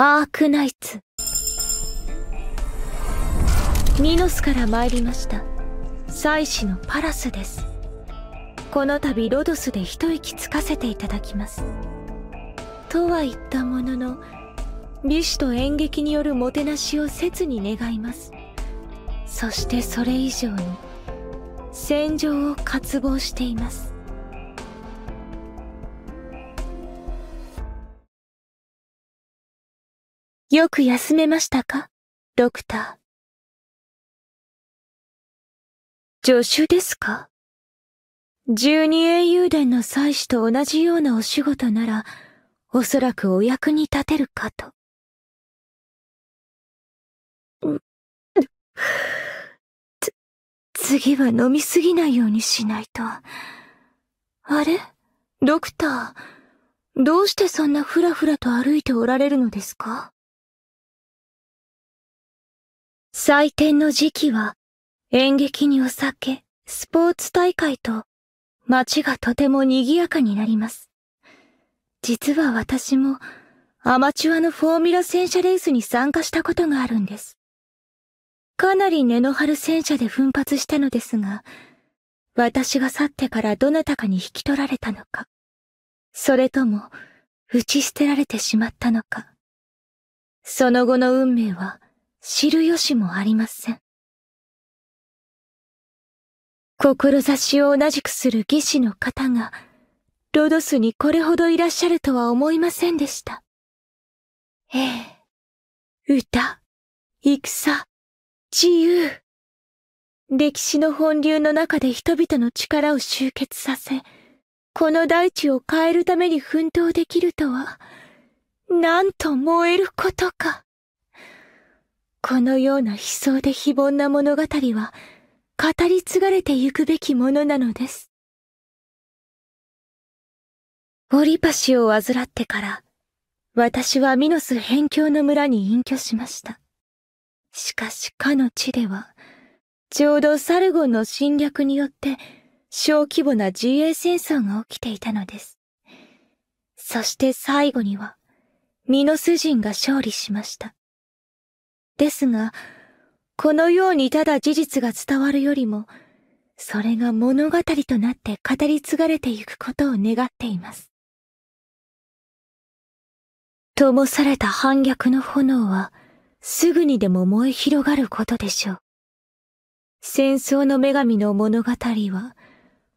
アークナイツミノスから参りました妻子のパラスですこの度ロドスで一息つかせていただきますとは言ったものの美酒と演劇によるもてなしを切に願いますそしてそれ以上に戦場を渇望していますよく休めましたかドクター。助手ですか十二英雄伝の祭司と同じようなお仕事なら、おそらくお役に立てるかと。つ、次は飲みすぎないようにしないと。あれドクター、どうしてそんなふらふらと歩いておられるのですか祭典の時期は、演劇にお酒、スポーツ大会と、街がとても賑やかになります。実は私も、アマチュアのフォーミュラ戦車レースに参加したことがあるんです。かなり根の張る戦車で奮発したのですが、私が去ってからどなたかに引き取られたのか、それとも打ち捨てられてしまったのか。その後の運命は知る由もありません。志を同じくする義士の方が、ロドスにこれほどいらっしゃるとは思いませんでした。ええ。歌、戦、自由。歴史の本流の中で人々の力を集結させ、この大地を変えるために奮闘できるとは、なんと燃えることか。このような悲壮で非凡な物語は、語り継がれてゆくべきものなのです。パシを患ってから、私はミノス辺境の村に隠居しました。しかしかの地では、ちょうどサルゴンの侵略によって、小規模な自衛戦争が起きていたのです。そして最後には、ミノス人が勝利しました。ですが、このようにただ事実が伝わるよりも、それが物語となって語り継がれてゆくことを願っています。灯された反逆の炎は、すぐにでも燃え広がることでしょう。戦争の女神の物語は、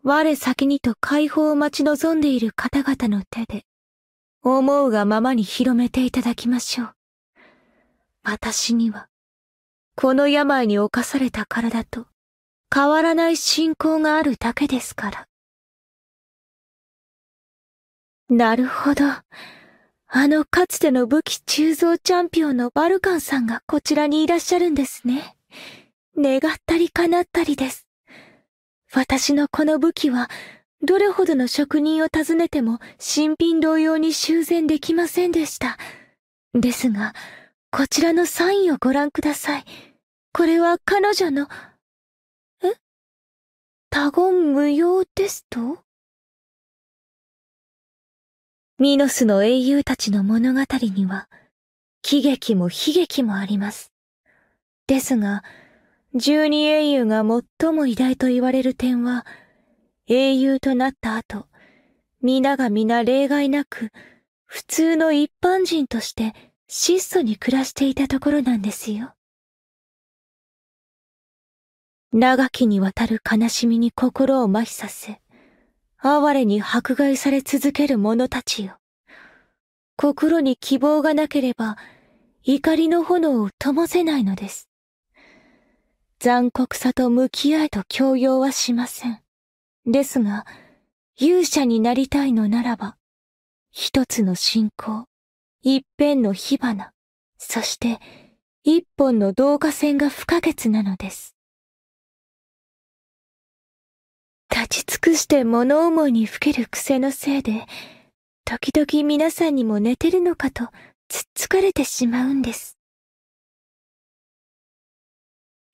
我先にと解放を待ち望んでいる方々の手で、思うがままに広めていただきましょう。私には、この病に侵された体と変わらない信仰があるだけですから。なるほど。あのかつての武器鋳造チャンピオンのバルカンさんがこちらにいらっしゃるんですね。願ったり叶ったりです。私のこの武器は、どれほどの職人を訪ねても新品同様に修繕できませんでした。ですが、こちらのサインをご覧ください。これは彼女の、え他言無用ですとミノスの英雄たちの物語には、喜劇も悲劇もあります。ですが、十二英雄が最も偉大と言われる点は、英雄となった後、皆が皆例外なく、普通の一般人として、質素に暮らしていたところなんですよ。長きにわたる悲しみに心を麻痺させ、哀れに迫害され続ける者たちよ。心に希望がなければ、怒りの炎を灯せないのです。残酷さと向き合えと強要はしません。ですが、勇者になりたいのならば、一つの信仰、一辺の火花、そして一本の導火線が不可欠なのです。立ち尽くして物思いにふける癖のせいで、時々皆さんにも寝てるのかとつっつかれてしまうんです。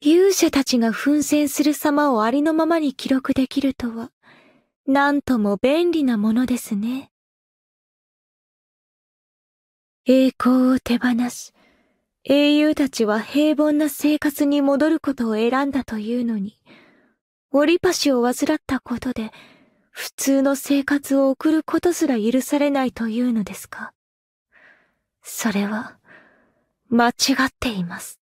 勇者たちが奮戦する様をありのままに記録できるとは、なんとも便利なものですね。栄光を手放し、英雄たちは平凡な生活に戻ることを選んだというのに、折り橋を患ったことで、普通の生活を送ることすら許されないというのですか。それは、間違っています。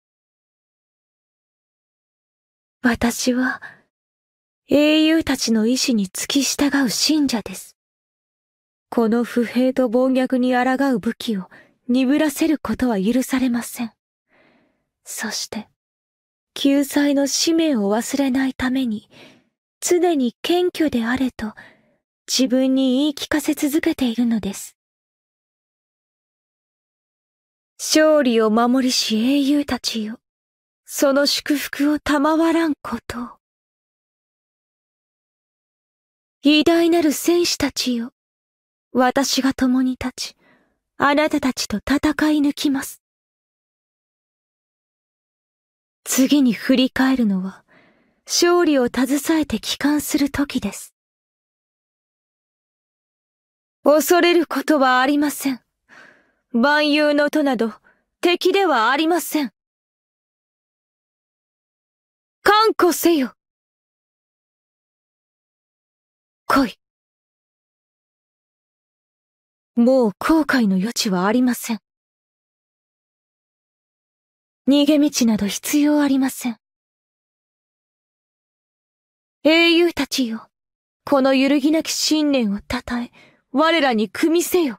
私は、英雄たちの意志に付き従う信者です。この不平と暴虐に抗う武器を鈍らせることは許されません。そして、救済の使命を忘れないために、常に謙虚であれと、自分に言い聞かせ続けているのです。勝利を守りし英雄たちよ、その祝福を賜らんことを。偉大なる戦士たちよ、私が共に立ち、あなたたちと戦い抜きます。次に振り返るのは、勝利を携えて帰還する時です。恐れることはありません。万有の徒など、敵ではありません。看護せよ来い。もう後悔の余地はありません。逃げ道など必要ありません。英雄たちよ、この揺るぎなき信念を称え、我らに組みせよ。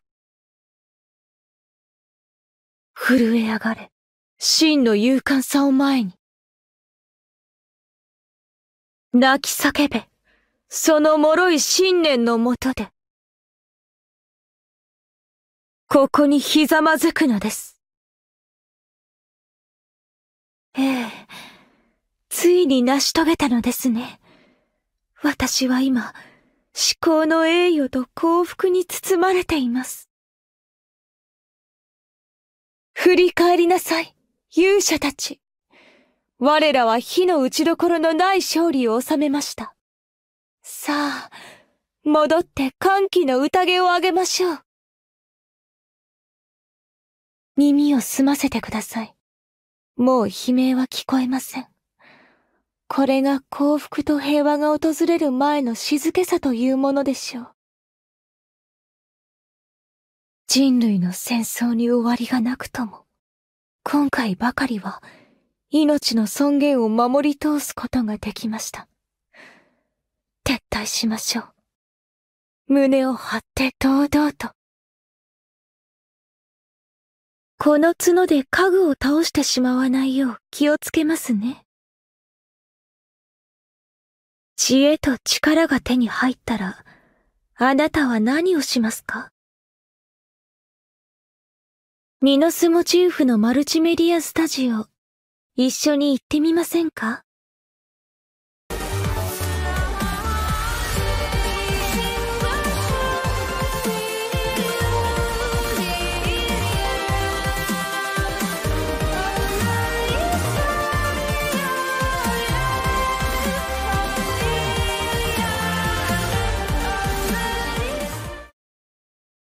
震え上がれ、真の勇敢さを前に。泣き叫べ、その脆い信念のもとで。ここにひざまずくのです。ええ、ついに成し遂げたのですね。私は今、至高の栄誉と幸福に包まれています。振り返りなさい、勇者たち。我らは火の打ちどころのない勝利を収めました。さあ、戻って歓喜の宴をあげましょう。耳を澄ませてください。もう悲鳴は聞こえません。これが幸福と平和が訪れる前の静けさというものでしょう。人類の戦争に終わりがなくとも、今回ばかりは命の尊厳を守り通すことができました。撤退しましょう。胸を張って堂々と。この角で家具を倒してしまわないよう気をつけますね。知恵と力が手に入ったら、あなたは何をしますかミノスモチーフのマルチメディアスタジオ、一緒に行ってみませんか